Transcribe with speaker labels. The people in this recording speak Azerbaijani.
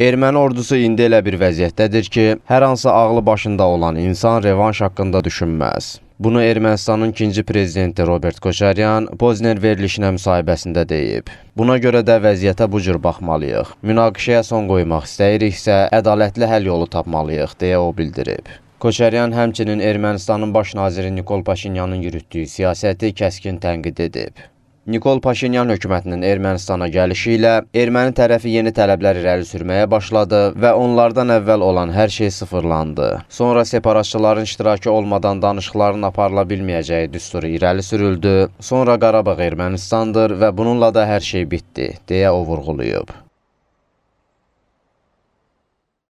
Speaker 1: Erməni ordusu indi elə bir vəziyyətdədir ki, hər hansı ağlı başında olan insan revanş haqqında düşünməz. Bunu Ermənistanın ikinci prezidenti Robert Koçaryan Pozner verilişinə müsahibəsində deyib. Buna görə də vəziyyətə bu cür baxmalıyıq. Münaqişəyə son qoymaq istəyiriksə, ədalətli həll yolu tapmalıyıq, deyə o bildirib. Koçaryan həmçinin Ermənistanın baş naziri Nikol Paşinyanın yürütdüyü siyasəti kəskin tənqid edib. Nikol Paşinyan hökumətinin Ermənistana gəlişi ilə erməni tərəfi yeni tələblər irəli sürməyə başladı və onlardan əvvəl olan hər şey sıfırlandı. Sonra separatçıların iştirakı olmadan danışıqların aparıla bilməyəcəyi düsturu irəli sürüldü. Sonra Qarabağ Ermənistandır və bununla da hər şey bitdi, deyə o vurğulayıb.